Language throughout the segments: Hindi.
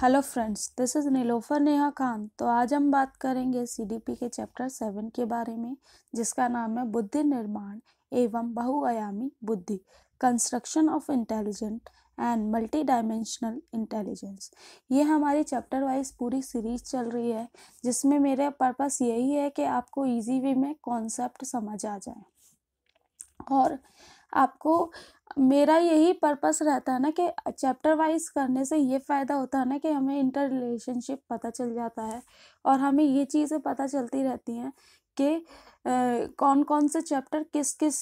hello friends this is Nilofar Neha Khan तो आज हम बात करेंगे सीडीपी के चैप्टर सेवन के बारे में जिसका नाम है बुद्धि निर्माण एवं बहुआयामी बुद्धि construction of intelligent and multi dimensional intelligence ये हमारी चैप्टर वाइज पूरी सीरीज चल रही है जिसमें मेरे पर्पस यही है कि आपको ईजी वे में कॉन्सेप्ट समझ आ जाए और आपको मेरा यही पर्पस रहता है ना कि चैप्टर वाइज करने से ये फ़ायदा होता है ना कि हमें इंटर रिलेशनशिप पता चल जाता है और हमें ये चीज़ें पता चलती रहती हैं कि कौन कौन से चैप्टर किस किस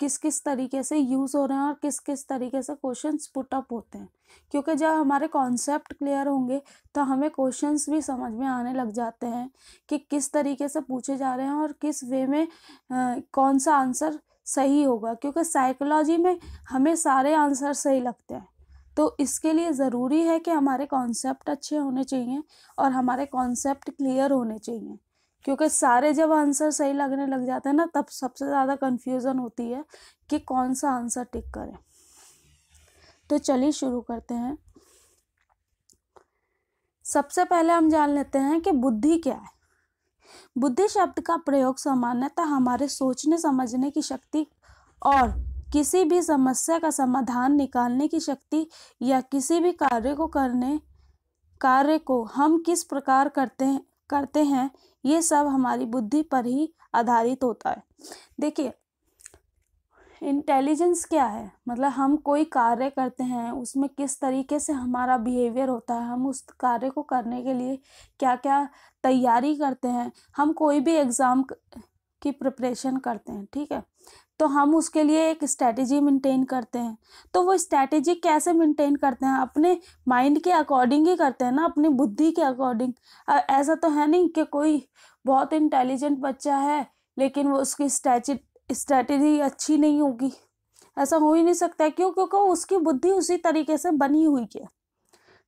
किस किस तरीके से यूज़ हो रहे हैं और किस किस तरीके से क्वेश्चन पुट अप होते हैं क्योंकि जब हमारे कॉन्सेप्ट क्लियर होंगे तो हमें क्वेश्चंस भी समझ में आने लग जाते हैं कि किस तरीके से पूछे जा रहे हैं और किस वे में आ, कौन सा आंसर सही होगा क्योंकि साइकोलॉजी में हमें सारे आंसर सही लगते हैं तो इसके लिए ज़रूरी है कि हमारे कॉन्सेप्ट अच्छे होने चाहिए और हमारे कॉन्सेप्ट क्लियर होने चाहिए क्योंकि सारे जब आंसर सही लगने लग जाते हैं ना तब सबसे ज़्यादा कन्फ्यूज़न होती है कि कौन सा आंसर टिक करें तो चलिए शुरू करते हैं सबसे पहले हम जान लेते हैं कि बुद्धि क्या है बुद्धि शब्द का प्रयोग सामान्यतः हमारे सोचने समझने की शक्ति और किसी भी समस्या का समाधान निकालने की शक्ति या किसी भी कार्य को करने कार्य को हम किस प्रकार करते हैं करते हैं ये सब हमारी बुद्धि पर ही आधारित होता है देखिए इंटेलिजेंस क्या है मतलब हम कोई कार्य करते हैं उसमें किस तरीके से हमारा बिहेवियर होता है हम उस कार्य को करने के लिए क्या क्या तैयारी करते हैं हम कोई भी एग्ज़ाम की प्रिपरेशन करते हैं ठीक है तो हम उसके लिए एक स्ट्रैटेजी मेंटेन करते हैं तो वो स्ट्रैटेजी कैसे मेंटेन करते हैं अपने माइंड के अकॉर्डिंग ही करते हैं ना अपनी बुद्धि के अकॉर्डिंग ऐसा तो है नहीं कि कोई बहुत इंटेलिजेंट बच्चा है लेकिन वो उसकी स्ट्रैटी स्ट्रैटेजी अच्छी नहीं होगी ऐसा हो ही नहीं सकता क्यों क्योंकि उसकी बुद्धि उसी तरीके से बनी हुई है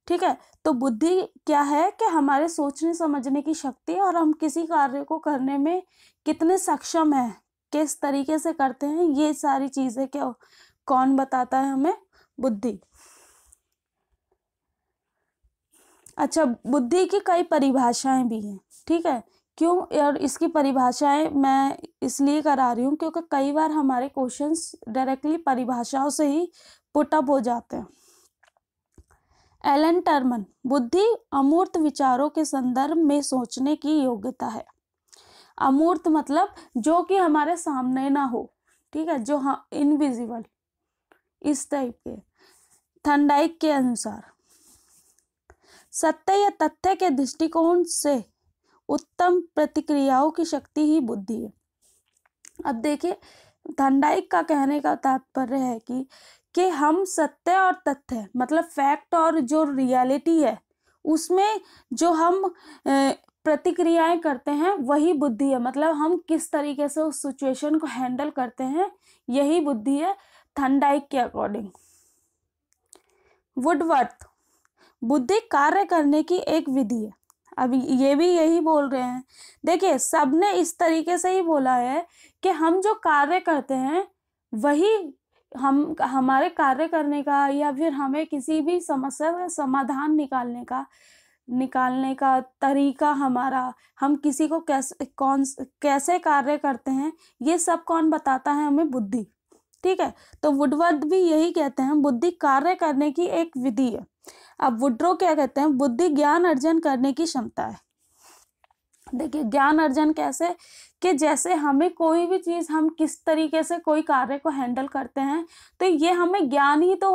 ठीक है तो बुद्धि क्या है कि हमारे सोचने समझने की शक्ति और हम किसी कार्य को करने में कितने सक्षम हैं किस तरीके से करते हैं ये सारी चीज़ें क्या कौन बताता है हमें बुद्धि अच्छा बुद्धि की कई परिभाषाएं भी हैं ठीक है क्यों और इसकी परिभाषाएं मैं इसलिए करा रही हूँ क्योंकि कई बार हमारे क्वेश्चंस डायरेक्टली परिभाषाओं से ही पुटअप हो जाते हैं एलन टर्मन बुद्धि अमूर्त विचारों के संदर्भ में सोचने की योग्यता है अमूर्त मतलब जो कि हमारे सामने ना हो ठीक है जो हाँ इनविजिबल इस टाइप के थंडाइक के अनुसार सत्य या तथ्य के दृष्टिकोण से उत्तम प्रतिक्रियाओं की शक्ति ही बुद्धि है अब देखिए धंडाइक का कहने का तात्पर्य है कि कि हम सत्य और तथ्य मतलब फैक्ट और जो रियलिटी है उसमें जो हम प्रतिक्रियाएं करते हैं वही बुद्धि है मतलब हम किस तरीके से उस सिचुएशन को हैंडल करते हैं यही बुद्धि है थंडाइक के अकॉर्डिंग वुडवर्थ बुद्धि कार्य करने की एक विधि है अब ये भी यही बोल रहे हैं देखिए सबने इस तरीके से ही बोला है कि हम जो कार्य करते हैं वही हम हमारे कार्य करने का या फिर हमें किसी भी समस्या का समाधान निकालने का निकालने का तरीका हमारा हम किसी को कैसे कौन कैसे कार्य करते हैं ये सब कौन बताता है हमें बुद्धि ठीक है तो वुडवर्ड भी यही कहते हैं बुद्धि कार्य करने की एक विधि है अब वुड्रो क्या कहते हैं बुद्धि ज्ञान अर्जन करने की क्षमता है देखिए ज्ञान अर्जन कैसे कि जैसे हमें कोई भी चीज़ हम किस तरीके से कोई कार्य को हैंडल करते हैं तो ये हमें ज्ञान ही तो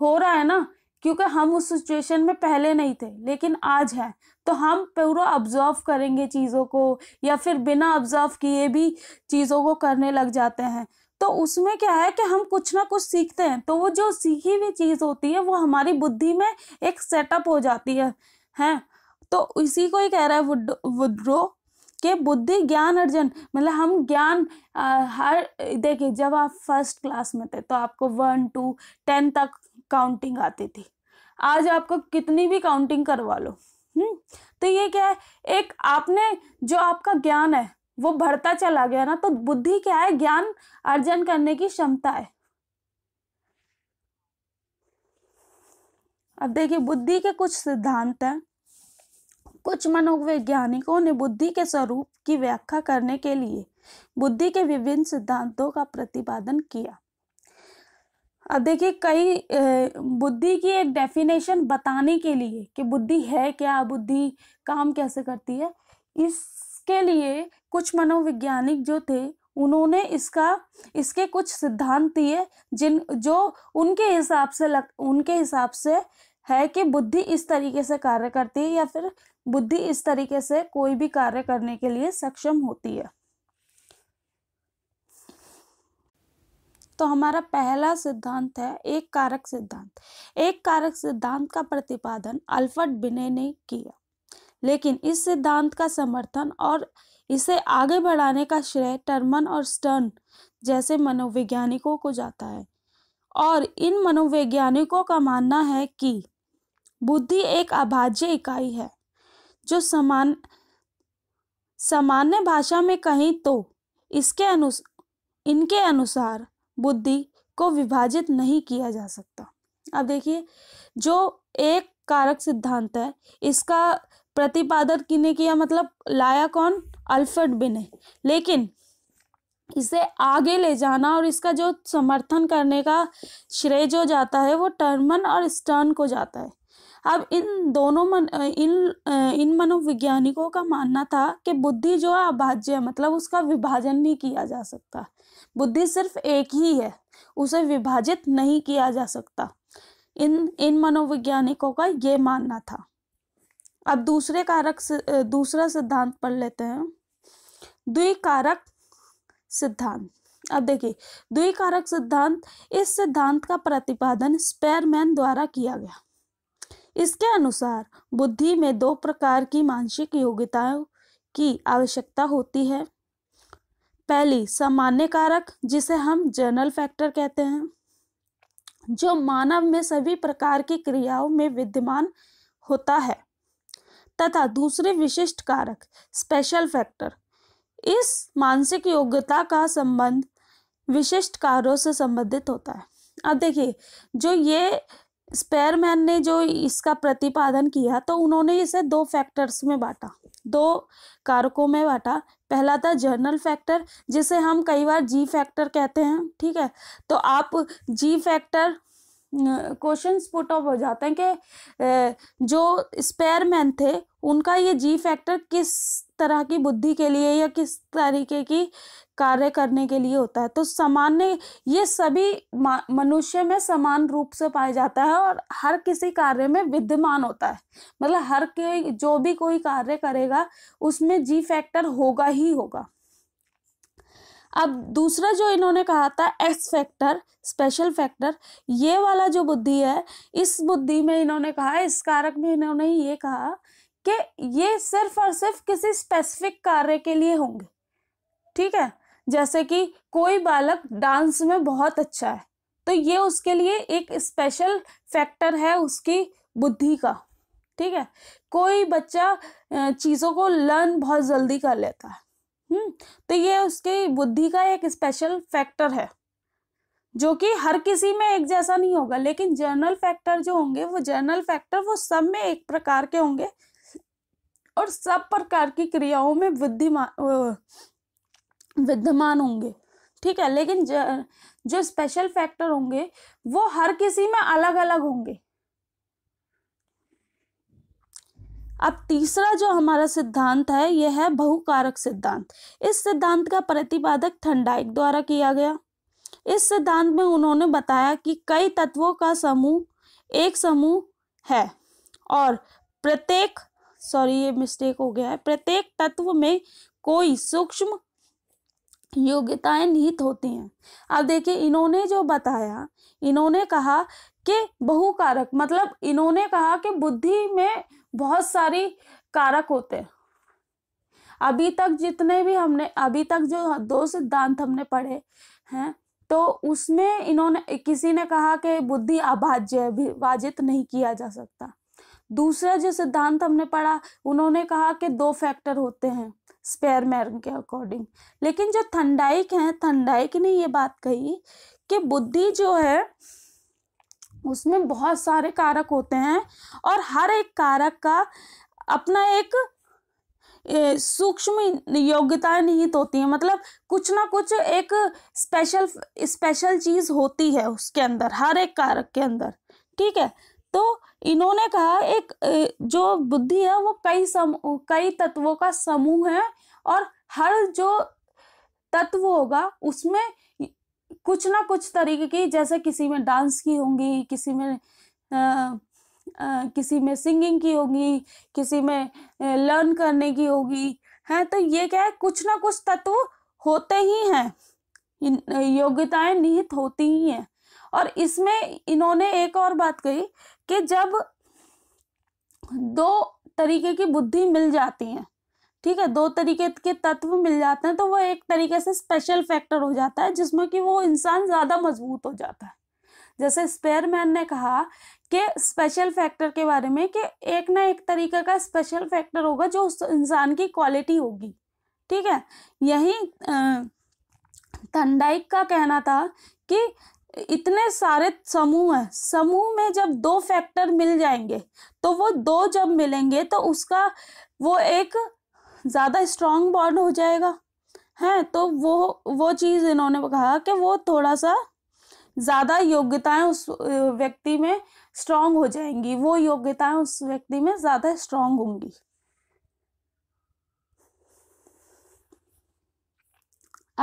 हो रहा है ना क्योंकि हम उस सिचुएशन में पहले नहीं थे लेकिन आज है तो हम पूरा ऑब्जर्व करेंगे चीज़ों को या फिर बिना ऑब्जर्व किए भी चीज़ों को करने लग जाते हैं तो उसमें क्या है कि हम कुछ ना कुछ सीखते हैं तो वो जो सीखी हुई चीज़ होती है वो हमारी बुद्धि में एक सेटअप हो जाती है हैं तो इसी को ही कह रहा है वुड्रो के बुद्धि ज्ञान अर्जन मतलब हम ज्ञान हर देखिए जब आप फर्स्ट क्लास में थे तो आपको वन टू टेन तक काउंटिंग आती थी आज आपको कितनी भी काउंटिंग करवा लो हम्म तो ये क्या है एक आपने जो आपका ज्ञान है वो बढ़ता चला गया ना तो बुद्धि क्या है ज्ञान अर्जन करने की क्षमता है अब देखिए बुद्धि के कुछ सिद्धांत हैं कुछ मनोवैज्ञानिकों ने बुद्धि के स्वरूप की व्याख्या करने के लिए बुद्धि के विभिन्न सिद्धांतों का प्रतिपादन किया अब देखिए कई बुद्धि की एक डेफिनेशन बताने के लिए कि बुद्धि है क्या बुद्धि काम कैसे करती है इसके लिए कुछ मनोवैज्ञानिक जो थे उन्होंने इसका इसके कुछ सिद्धांत दिए जिन जो उनके हिसाब से लग उनके हिसाब से है कि बुद्धि इस तरीके से कार्य करती है या फिर बुद्धि इस तरीके से कोई भी कार्य करने के लिए सक्षम होती है तो हमारा पहला सिद्धांत है एक कारक सिद्धांत एक कारक सिद्धांत का प्रतिपादन अल्फर्ट बिने ने किया लेकिन इस सिद्धांत का समर्थन और इसे आगे बढ़ाने का श्रेय टर्मन और स्टर्न जैसे मनोवैज्ञानिकों को जाता है और इन मनोवैज्ञानिकों का मानना है कि बुद्धि एक अभाज्य इकाई है जो समान सामान्य भाषा में कहीं तो इसके अनुस इनके अनुसार बुद्धि को विभाजित नहीं किया जा सकता अब देखिए जो एक कारक सिद्धांत है इसका प्रतिपादक किने किया मतलब लाया कौन अल्फर्ड बिने लेकिन इसे आगे ले जाना और इसका जो समर्थन करने का श्रेय जो जाता है वो टर्मन और स्टर्न को जाता है अब इन दोनों मन इन इन मनोवैज्ञानिकों का मानना था कि बुद्धि जो है अभाज्य है मतलब उसका विभाजन नहीं किया जा सकता बुद्धि सिर्फ एक ही है उसे विभाजित नहीं किया जा सकता इन इन मनोवैज्ञानिकों का ये मानना था अब दूसरे कारक दूसरा सिद्धांत पढ़ लेते हैं द्विकारक सिद्धांत अब देखिए द्विकारक सिद्धांत इस सिद्धांत का प्रतिपादन स्पेयरमैन द्वारा किया गया इसके अनुसार बुद्धि में दो प्रकार की मानसिक योग्यताओं की आवश्यकता होती है पहली सामान्य कारक जिसे हम जनरल फैक्टर कहते हैं जो मानव में सभी प्रकार की क्रियाओं में विद्यमान होता है तथा दूसरे विशिष्ट कारक स्पेशल फैक्टर इस मानसिक योग्यता का संबंध विशिष्ट कार्यों से संबंधित होता है अब देखिए जो ये स्पेयरमैन ने जो इसका प्रतिपादन किया तो उन्होंने इसे दो फैक्टर्स में बांटा दो कारकों में बांटा पहला था जर्नल फैक्टर जिसे हम कई बार जी फैक्टर कहते हैं ठीक है तो आप G factor question put off हो जाते हैं कि जो स्पेयरमैन थे उनका ये जी फैक्टर किस तरह की बुद्धि के लिए या किस तरीके की कार्य करने के लिए होता है तो सामान्य ये सभी मनुष्य में समान रूप से पाया जाता है और हर किसी कार्य में विद्यमान होता है मतलब हर कोई जो भी कोई कार्य करेगा उसमें जी फैक्टर होगा ही होगा अब दूसरा जो इन्होंने कहा था एक्स फैक्टर स्पेशल फैक्टर ये वाला जो बुद्धि है इस बुद्धि में इन्होंने कहा इस कारक में इन्होंने ये कहा कि ये सिर्फ और सिर्फ किसी स्पेसिफिक कार्य के लिए होंगे ठीक है जैसे कि कोई बालक डांस में बहुत अच्छा है तो ये उसके लिए एक स्पेशल फैक्टर है उसकी बुद्धि का ठीक है कोई बच्चा चीज़ों को लर्न बहुत जल्दी कर लेता है हम्म तो ये उसकी बुद्धि का एक स्पेशल फैक्टर है जो कि हर किसी में एक जैसा नहीं होगा लेकिन जर्नल फैक्टर जो होंगे वो जर्नल फैक्टर वो सब में एक प्रकार के होंगे और सब प्रकार की क्रियाओं में विद्यमान विद्यमान होंगे ठीक है लेकिन जो स्पेशल फैक्टर होंगे वो हर किसी में अलग अलग होंगे अब तीसरा जो हमारा सिद्धांत है यह है बहुकारक सिद्धांत इस सिद्धांत का प्रतिपादक थंडाइक द्वारा किया गया इस सिद्धांत में उन्होंने बताया कि कई तत्वों का समूह एक समूह है और प्रत्येक सॉरी ये मिस्टेक हो गया है प्रत्येक तत्व में कोई सूक्ष्म योग्यताएं निहित होती हैं अब देखिए इन्होंने जो बताया इन्होंने कहा कि बहुकारक मतलब इन्होंने कहा कि बुद्धि में बहुत सारी कारक होते हैं अभी तक जितने भी हमने अभी तक जो दो सिद्धांत हमने पढ़े हैं तो उसमें इन्होंने किसी ने कहा कि बुद्धि अभाज्य है विभाजित नहीं किया जा सकता दूसरा जो सिद्धांत हमने पढ़ा उन्होंने कहा कि दो फैक्टर होते हैं स्पेयर मैन के अकॉर्डिंग लेकिन जो थंडाइक हैं थंडाइक ने ये बात कही कि बुद्धि जो है उसमें बहुत सारे कारक होते हैं और हर एक कारक का अपना एक सूक्ष्म योग्यताएं निहित होती हैं मतलब कुछ ना कुछ एक स्पेशल स्पेशल चीज़ होती है उसके अंदर हर एक कारक के अंदर ठीक है तो इन्होंने कहा एक जो बुद्धि है वो कई सम कई तत्वों का समूह है और हर जो तत्व होगा उसमें कुछ ना कुछ तरीके की जैसे किसी में डांस की होंगी किसी में आ, आ, किसी में सिंगिंग की होगी किसी में लर्न करने की होगी है तो ये क्या है कुछ ना कुछ तत्व तो होते ही हैं योग्यताएं निहित होती ही हैं और इसमें इन्होंने एक और बात कही कि जब दो तरीके की बुद्धि मिल जाती है ठीक है दो तरीके के तत्व मिल जाते हैं तो वो एक तरीके से स्पेशल फैक्टर हो जाता है जिसमें कि वो इंसान ज़्यादा मजबूत हो जाता है जैसे स्पेयरमैन ने कहा कि स्पेशल फैक्टर के बारे में कि एक ना एक तरीके का स्पेशल फैक्टर होगा जो उस इंसान की क्वालिटी होगी ठीक है यही तंडाइक का कहना था कि इतने सारे समूह हैं समूह में जब दो फैक्टर मिल जाएंगे तो वो दो जब मिलेंगे तो उसका वो एक ज़्यादा स्ट्रॉन्ग बॉन्ड हो जाएगा हैं तो वो वो चीज़ इन्होंने कहा कि वो थोड़ा सा ज़्यादा योग्यताएं उस व्यक्ति में स्ट्रांग हो जाएंगी वो योग्यताएं उस व्यक्ति में ज़्यादा स्ट्रांग होंगी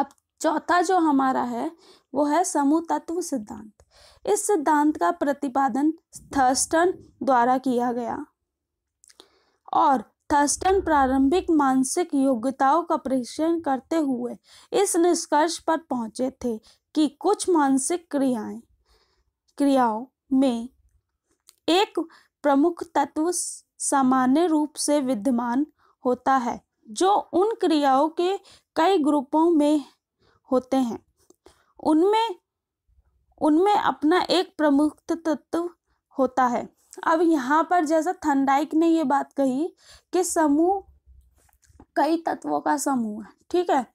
अब चौथा जो हमारा है वो है समूह तत्व सिद्धांत इस सिद्धांत का प्रतिपादन थर्स्टन द्वारा किया गया और थर्स्टन प्रारंभिक मानसिक योग्यताओं का परीक्षण करते हुए इस निष्कर्ष पर पहुंचे थे कि कुछ मानसिक क्रियाएं क्रियाओं में एक प्रमुख तत्व सामान्य रूप से विद्यमान होता है जो उन क्रियाओं के कई ग्रुपों में होते हैं उनमें उनमें अपना एक प्रमुख तत्व होता है अब यहाँ पर जैसा थंडाइक ने ये बात कही कि समूह कई तत्वों का समूह है ठीक है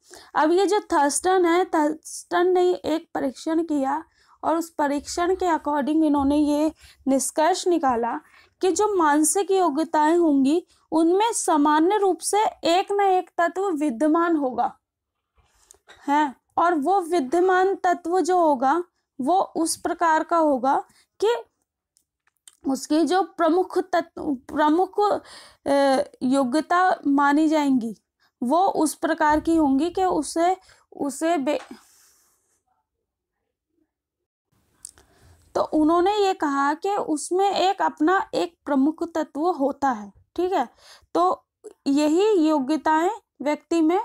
अब ये जो थर्स्टन है थर्स्टन ने एक परीक्षण किया और उस परीक्षण के अकॉर्डिंग इन्होंने ये निष्कर्ष निकाला कि जो मानसिक योग्यताएं होंगी उनमें सामान्य रूप से एक न एक तत्व विद्यमान होगा है और वो विद्यमान तत्व जो होगा वो उस प्रकार का होगा कि उसकी जो प्रमुख तत्व प्रमुख योग्यता मानी जाएंगी वो उस प्रकार की होंगी कि उसे उसे बे तो उन्होंने ये कहा कि उसमें एक अपना एक प्रमुख तत्व होता है ठीक है तो यही योग्यताएं व्यक्ति में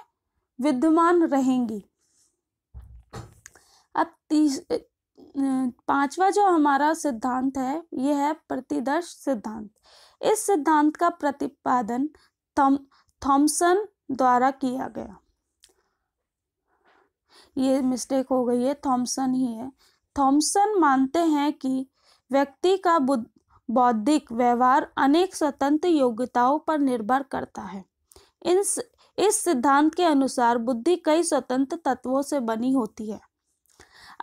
विद्यमान रहेंगी अब तीस पांचवा जो हमारा सिद्धांत है यह है प्रतिदर्श सिद्धांत इस सिद्धांत का प्रतिपादन थॉमसन द्वारा किया गया ये मिस्टेक हो गई है थॉमसन ही है थॉमसन मानते हैं कि व्यक्ति का बौद्धिक व्यवहार अनेक स्वतंत्र योग्यताओं पर निर्भर करता है इन इस सिद्धांत के अनुसार बुद्धि कई स्वतंत्र तत्वों से बनी होती है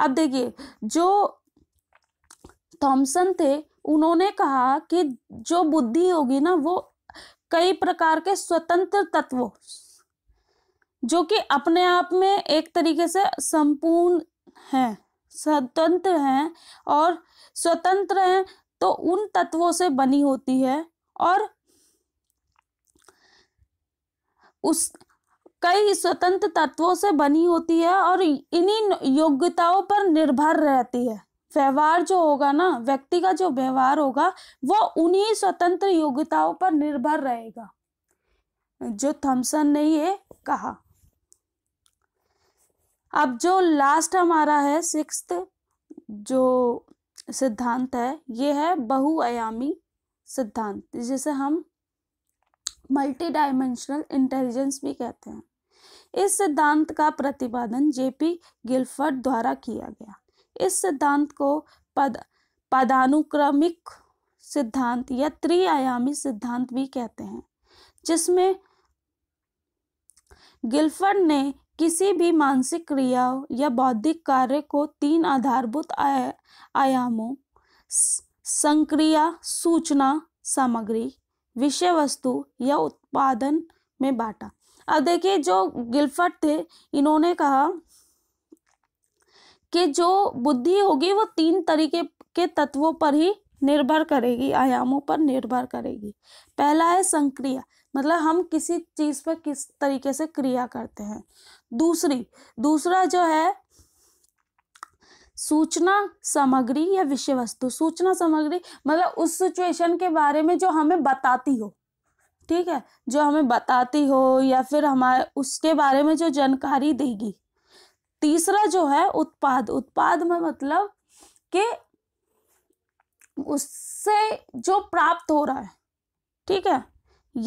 अब देखिए जो थॉमसन थे उन्होंने कहा कि जो बुद्धि होगी ना वो कई प्रकार के स्वतंत्र तत्व जो कि अपने आप में एक तरीके से संपूर्ण हैं स्वतंत्र हैं और स्वतंत्र हैं तो उन तत्वों से बनी होती है और उस कई स्वतंत्र तत्वों से बनी होती है और इन्हीं योग्यताओं पर निर्भर रहती है व्यवहार जो होगा ना व्यक्ति का जो व्यवहार होगा वो उन्हीं स्वतंत्र योग्यताओं पर निर्भर रहेगा जो थम्सन ने ये कहा अब जो लास्ट हमारा है सिक्स जो सिद्धांत है ये है बहुआयामी सिद्धांत जिसे हम मल्टी डायमेंशनल इंटेलिजेंस भी कहते हैं इस सिद्धांत का प्रतिपादन जेपी गिलफर्ड द्वारा किया गया इस सिद्धांत को पद पदानुक्रमिक सिद्धांत या त्रिआयामी सिद्धांत भी कहते हैं जिसमें गिलफर्ड ने किसी भी मानसिक क्रिया या बौद्धिक कार्य को तीन आधारभूत आयामों संक्रिया सूचना सामग्री विषय वस्तु या उत्पादन में बांटा अब देखिए जो गिलफट थे इन्होंने कहा कि जो बुद्धि होगी वो तीन तरीके के तत्वों पर ही निर्भर करेगी आयामों पर निर्भर करेगी पहला है संक्रिया मतलब हम किसी चीज़ पर किस तरीके से क्रिया करते हैं दूसरी दूसरा जो है सूचना सामग्री या विषय वस्तु सूचना सामग्री मतलब उस सिचुएशन के बारे में जो हमें बताती हो ठीक है जो हमें बताती हो या फिर हमारे उसके बारे में जो जानकारी देगी तीसरा जो है उत्पाद उत्पाद में मतलब कि उससे जो प्राप्त हो रहा है ठीक है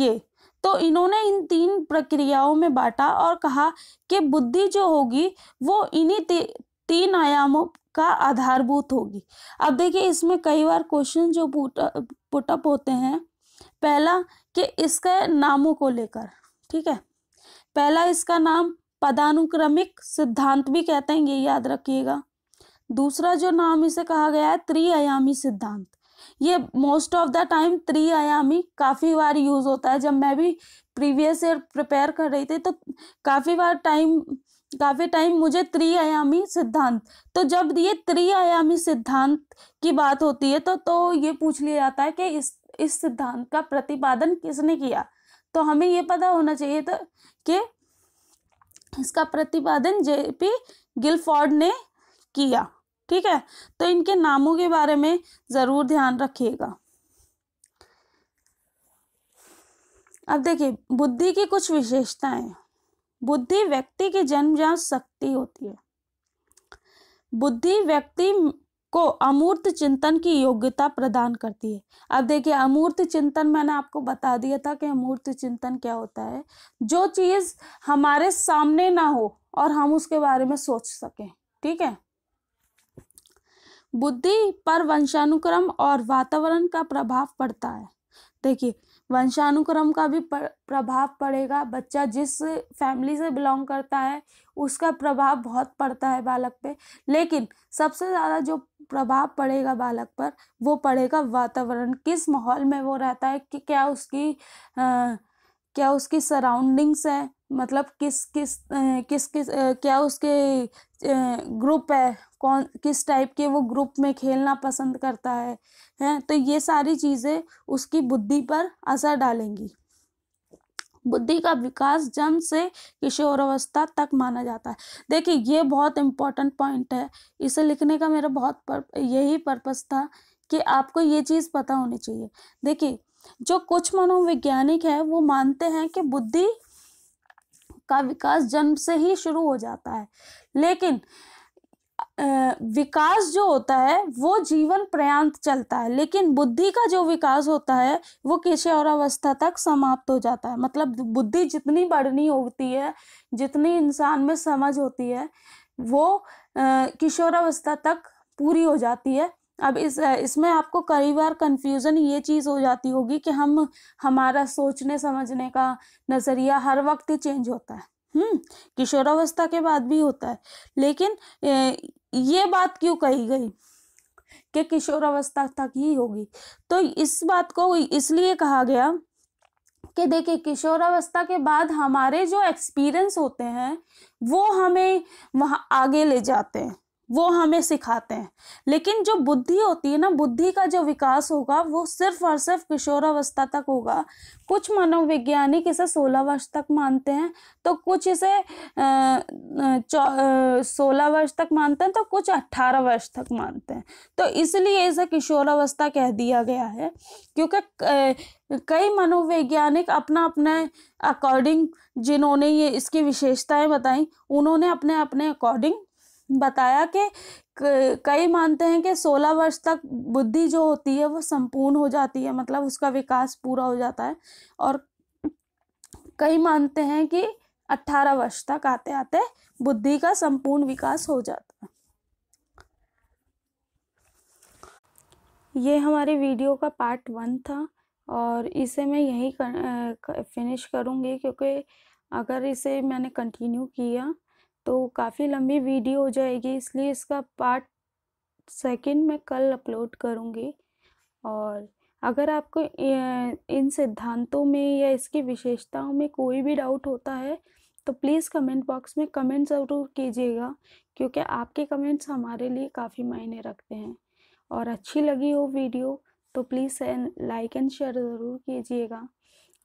ये तो इन्होंने इन तीन प्रक्रियाओं में बांटा और कहा कि बुद्धि जो होगी वो इन्हीं ती, तीन आयामों का आधारभूत होगी अब देखिए इसमें कई बार क्वेश्चन जो पुटअप होते हैं पहला कि इसके नामों को लेकर ठीक है पहला इसका नाम पदानुक्रमिक सिद्धांत भी कहते हैं ये याद रखिएगा दूसरा जो नाम इसे कहा गया है त्रिआयामी सिद्धांत ये मोस्ट ऑफ द टाइम त्रिआयामी काफ़ी बार यूज़ होता है जब मैं भी प्रीवियस ईयर प्रिपेयर कर रही थी तो काफ़ी बार टाइम काफ़ी टाइम मुझे त्रिआयामी सिद्धांत तो जब ये त्रिआयामी सिद्धांत की बात होती है तो तो ये पूछ लिया जाता है कि इस इस सिद्धांत का प्रतिपादन किसने किया तो हमें ये पता होना चाहिए था कि इसका प्रतिपादन जेपी गिलफोर्ड ने किया ठीक है तो इनके नामों के बारे में ज़रूर ध्यान रखिएगा अब देखिए बुद्धि की कुछ विशेषताएं बुद्धि व्यक्ति की जन्मजात शक्ति होती है बुद्धि व्यक्ति को अमूर्त चिंतन की योग्यता प्रदान करती है अब देखिए अमूर्त चिंतन मैंने आपको बता दिया था कि अमूर्त चिंतन क्या होता है जो चीज़ हमारे सामने ना हो और हम उसके बारे में सोच सकें ठीक है बुद्धि पर वंशानुक्रम और वातावरण का प्रभाव पड़ता है देखिए वंशानुक्रम का भी प्रभाव पड़ेगा बच्चा जिस फैमिली से बिलोंग करता है उसका प्रभाव बहुत पड़ता है बालक पे लेकिन सबसे ज़्यादा जो प्रभाव पड़ेगा बालक पर वो पड़ेगा वातावरण किस माहौल में वो रहता है कि क्या उसकी आ, क्या उसकी सराउंडिंग्स है मतलब किस किस किस किस क्या उसके ग्रुप है कौन किस टाइप के वो ग्रुप में खेलना पसंद करता है हैं तो ये सारी चीज़ें उसकी बुद्धि पर असर डालेंगी बुद्धि का विकास जन्म से किशोरावस्था तक माना जाता है देखिए ये बहुत इम्पोर्टेंट पॉइंट है इसे लिखने का मेरा बहुत पर, यही पर्पस था कि आपको ये चीज़ पता होनी चाहिए देखिए जो कुछ मनोवैज्ञानिक है वो मानते हैं कि बुद्धि का विकास जन्म से ही शुरू हो जाता है लेकिन विकास जो होता है वो जीवन पर्यांत चलता है लेकिन बुद्धि का जो विकास होता है वो किशोरावस्था तक समाप्त हो जाता है मतलब बुद्धि जितनी बढ़नी होती है जितनी इंसान में समझ होती है वो किशोरावस्था तक पूरी हो जाती है अब इस इसमें आपको कई बार कन्फ्यूज़न ये चीज़ हो जाती होगी कि हम हमारा सोचने समझने का नज़रिया हर वक्त चेंज होता है हम्म किशोरावस्था के बाद भी होता है लेकिन ये बात क्यों कही गई कि किशोरावस्था तक ही होगी तो इस बात को इसलिए कहा गया कि देखिए किशोरावस्था के बाद हमारे जो एक्सपीरियंस होते हैं वो हमें वहाँ आगे ले जाते हैं वो हमें सिखाते हैं लेकिन जो बुद्धि होती है ना बुद्धि का जो विकास होगा वो सिर्फ और सिर्फ किशोरावस्था तक होगा कुछ मनोवैज्ञानिक इसे सोलह वर्ष तक मानते हैं तो कुछ इसे सोलह वर्ष तक मानते हैं तो कुछ अट्ठारह वर्ष तक मानते हैं तो इसलिए इसे किशोरावस्था कह दिया गया है क्योंकि कई मनोवैज्ञानिक अपना अपने अकॉर्डिंग जिन्होंने ये इसकी विशेषताएं बताई उन्होंने अपने अपने अकॉर्डिंग बताया कि कई मानते हैं कि 16 वर्ष तक बुद्धि जो होती है वो संपूर्ण हो जाती है मतलब उसका विकास पूरा हो जाता है और कई मानते हैं कि 18 वर्ष तक आते आते बुद्धि का संपूर्ण विकास हो जाता है ये हमारी वीडियो का पार्ट वन था और इसे मैं यही कर, फिनिश करूँगी क्योंकि अगर इसे मैंने कंटिन्यू किया तो काफ़ी लंबी वीडियो हो जाएगी इसलिए इसका पार्ट सेकंड में कल अपलोड करूँगी और अगर आपको इन सिद्धांतों में या इसकी विशेषताओं में कोई भी डाउट होता है तो प्लीज़ कमेंट बॉक्स में कमेंट ज़रूर कीजिएगा क्योंकि आपके कमेंट्स हमारे लिए काफ़ी मायने रखते हैं और अच्छी लगी हो वीडियो तो प्लीज़ लाइक एंड शेयर ज़रूर कीजिएगा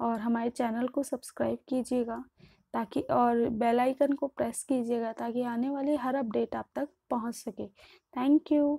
और हमारे चैनल को सब्सक्राइब कीजिएगा ताकि और बेल आइकन को प्रेस कीजिएगा ताकि आने वाली हर अपडेट आप तक पहुंच सके थैंक यू